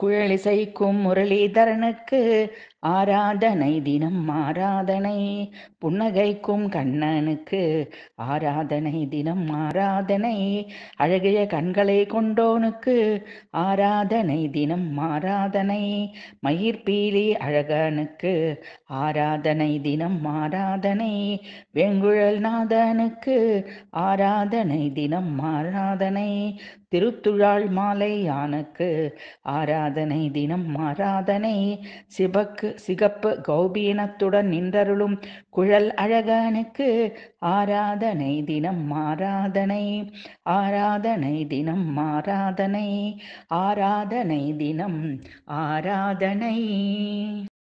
குழலிசைக்கும் முரளிதரனுக்கு ஆராதனை தினம் ஆராதனை புன்னகைக்கும் கண்ணனுக்கு ஆராதனை தினம் ஆராதனை அழகிய கண்களை கொண்டோனுக்கு ஆராதனை தினம் ஆராதனை மயிர்பீலி அழகனுக்கு ஆராதனை தினம் ஆராதனை வெங்குழல் நாதனுக்கு ஆராதனை தினம் ஆராதனை திருத்துழாள் மாலை யானுக்கு ஆராதனை ஆராதனை தினம் ஆராதனை சிவக்கு சிகப்பு கௌபீனத்துடன் நின்றருளும் குழல் அழகனுக்கு ஆராதனை தினம் ஆராதனை ஆராதனை தினம் ஆராதனை ஆராதனை தினம் ஆராதனை